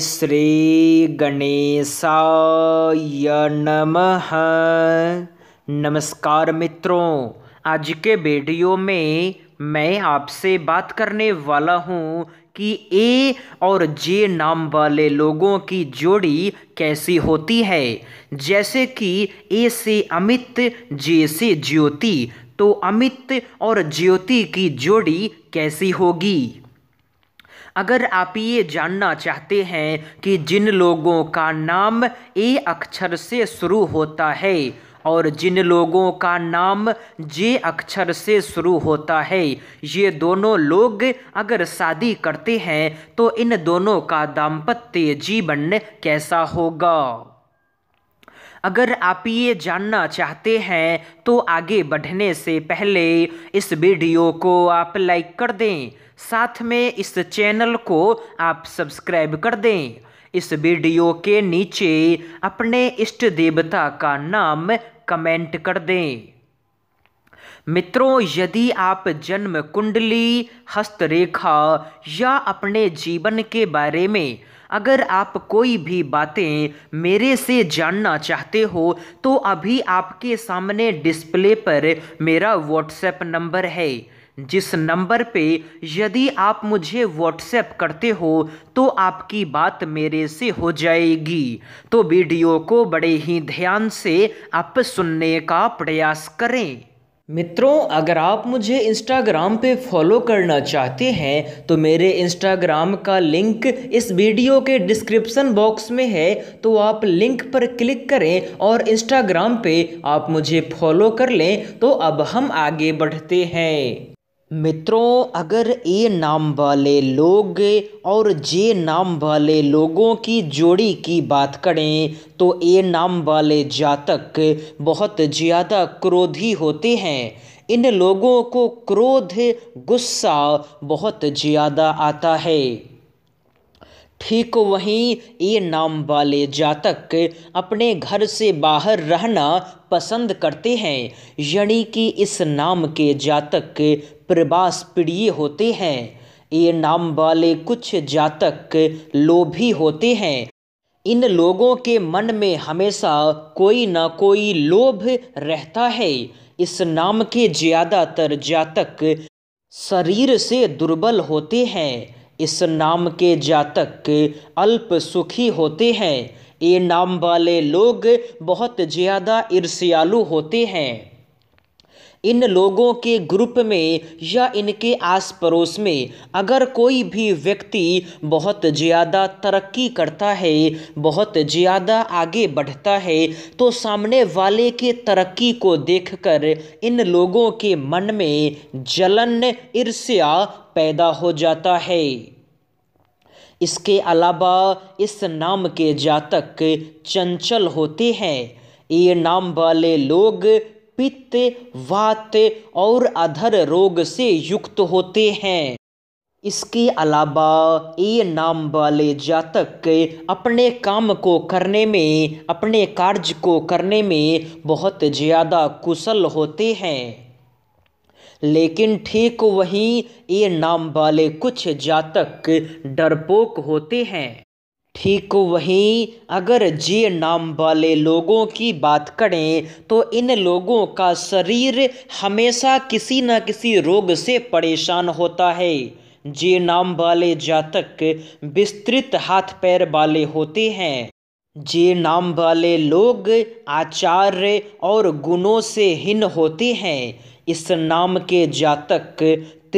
श्री गणेशाय नमः नमस्कार मित्रों आज के वीडियो में मैं आपसे बात करने वाला हूँ कि ए और जे नाम वाले लोगों की जोड़ी कैसी होती है जैसे कि ए से अमित जे से ज्योति तो अमित और ज्योति की जोड़ी कैसी होगी अगर आप ये जानना चाहते हैं कि जिन लोगों का नाम ए अक्षर से शुरू होता है और जिन लोगों का नाम जे अक्षर से शुरू होता है ये दोनों लोग अगर शादी करते हैं तो इन दोनों का दाम्पत्य जीवन कैसा होगा अगर आप ये जानना चाहते हैं तो आगे बढ़ने से पहले इस वीडियो को आप लाइक कर दें साथ में इस चैनल को आप सब्सक्राइब कर दें इस वीडियो के नीचे अपने इष्ट देवता का नाम कमेंट कर दें मित्रों यदि आप जन्म कुंडली हस्तरेखा या अपने जीवन के बारे में अगर आप कोई भी बातें मेरे से जानना चाहते हो तो अभी आपके सामने डिस्प्ले पर मेरा व्हाट्सएप नंबर है जिस नंबर पे यदि आप मुझे व्हाट्सएप करते हो तो आपकी बात मेरे से हो जाएगी तो वीडियो को बड़े ही ध्यान से आप सुनने का प्रयास करें मित्रों अगर आप मुझे इंस्टाग्राम पे फॉलो करना चाहते हैं तो मेरे इंस्टाग्राम का लिंक इस वीडियो के डिस्क्रिप्शन बॉक्स में है तो आप लिंक पर क्लिक करें और इंस्टाग्राम पे आप मुझे फॉलो कर लें तो अब हम आगे बढ़ते हैं मित्रों अगर ए नाम वाले लोग और जे नाम वाले लोगों की जोड़ी की बात करें तो ए नाम वाले जातक बहुत ज़्यादा क्रोधी होते हैं इन लोगों को क्रोध गुस्सा बहुत ज़्यादा आता है ठीक वहीं ए नाम वाले जातक अपने घर से बाहर रहना पसंद करते हैं यानी कि इस नाम के जातक प्रवास प्रिय होते हैं ये नाम वाले कुछ जातक लोभी होते हैं इन लोगों के मन में हमेशा कोई ना कोई लोभ रहता है इस नाम के ज़्यादातर जातक शरीर से दुर्बल होते हैं इस नाम के जातक अल्प सुखी होते हैं ये नाम वाले लोग बहुत ज़्यादा ईर्ष्यालु होते हैं इन लोगों के ग्रुप में या इनके आस पड़ोस में अगर कोई भी व्यक्ति बहुत ज़्यादा तरक्की करता है बहुत ज़्यादा आगे बढ़ता है तो सामने वाले के तरक्की को देखकर इन लोगों के मन में जलन ईर्ष्या पैदा हो जाता है इसके अलावा इस नाम के जातक चंचल होते हैं ये नाम वाले लोग पित्त वात और अधर रोग से युक्त होते हैं इसके अलावा ये नाम वाले जातक अपने काम को करने में अपने कार्य को करने में बहुत ज़्यादा कुशल होते हैं लेकिन ठीक वहीं ये नाम वाले कुछ जातक डरपोक होते हैं ठीक वहीं अगर जे नाम वाले लोगों की बात करें तो इन लोगों का शरीर हमेशा किसी न किसी रोग से परेशान होता है जे नाम वाले जातक विस्तृत हाथ पैर वाले होते हैं जे नाम वाले लोग आचार्य और गुणों से हीन होते हैं इस नाम के जातक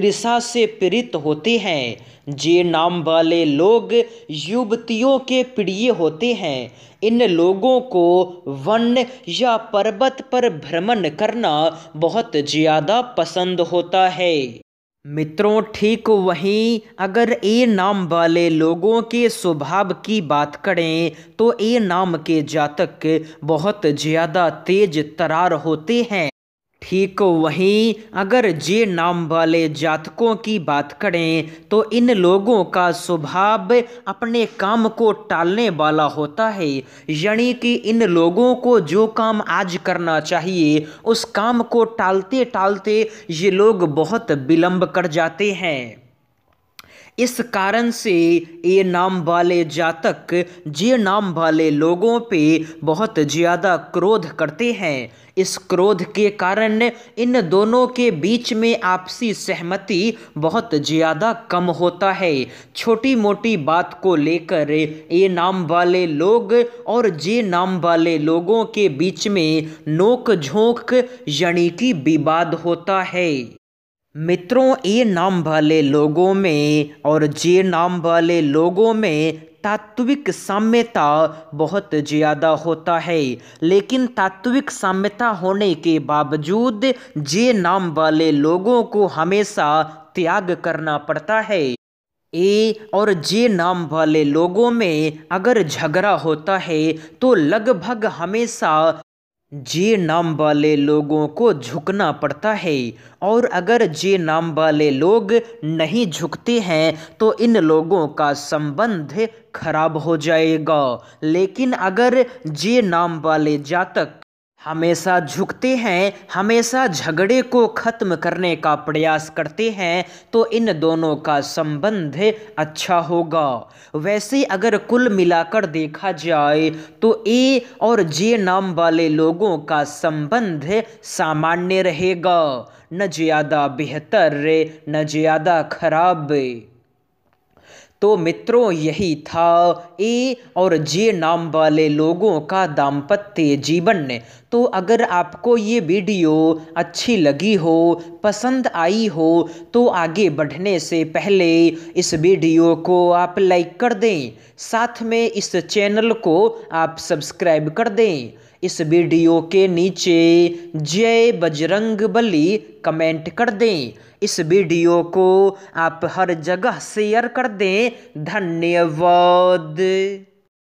तृषा से पीड़ित होते हैं जे नाम वाले लोग युवतियों के प्रिय होते हैं इन लोगों को वन या पर्वत पर भ्रमण करना बहुत ज़्यादा पसंद होता है मित्रों ठीक वहीं अगर ए नाम वाले लोगों के स्वभाव की बात करें तो ए नाम के जातक बहुत ज़्यादा तेज तरार होते हैं ठीक वहीं अगर जे नाम वाले जातकों की बात करें तो इन लोगों का स्वभाव अपने काम को टालने वाला होता है यानी कि इन लोगों को जो काम आज करना चाहिए उस काम को टालते टालते ये लोग बहुत विलम्ब कर जाते हैं इस कारण से ये नाम वाले जातक जे नाम वाले लोगों पे बहुत ज़्यादा क्रोध करते हैं इस क्रोध के कारण इन दोनों के बीच में आपसी सहमति बहुत ज़्यादा कम होता है छोटी मोटी बात को लेकर ए नाम वाले लोग और जे नाम वाले लोगों के बीच में नोक झोंक यानी कि विवाद होता है मित्रों ए नाम वाले लोगों में और जे नाम वाले लोगों में तात्विक साम्यता बहुत ज़्यादा होता है लेकिन तात्विक साम्यता होने के बावजूद जे नाम वाले लोगों को हमेशा त्याग करना पड़ता है ए और जे नाम वाले लोगों में अगर झगड़ा होता है तो लगभग हमेशा जे नाम वाले लोगों को झुकना पड़ता है और अगर जे नाम वाले लोग नहीं झुकते हैं तो इन लोगों का संबंध खराब हो जाएगा लेकिन अगर जे नाम वाले जातक हमेशा झुकते हैं हमेशा झगड़े को ख़त्म करने का प्रयास करते हैं तो इन दोनों का संबंध अच्छा होगा वैसे अगर कुल मिलाकर देखा जाए तो ए और जे नाम वाले लोगों का संबंध सामान्य रहेगा न ज़्यादा बेहतर न ज़्यादा खराब तो मित्रों यही था ए और जे नाम वाले लोगों का दाम्पत्य जीवन तो अगर आपको ये वीडियो अच्छी लगी हो पसंद आई हो तो आगे बढ़ने से पहले इस वीडियो को आप लाइक कर दें साथ में इस चैनल को आप सब्सक्राइब कर दें इस वीडियो के नीचे जय बजरंग बली कमेंट कर दें इस वीडियो को आप हर जगह शेयर कर दें धन्यवाद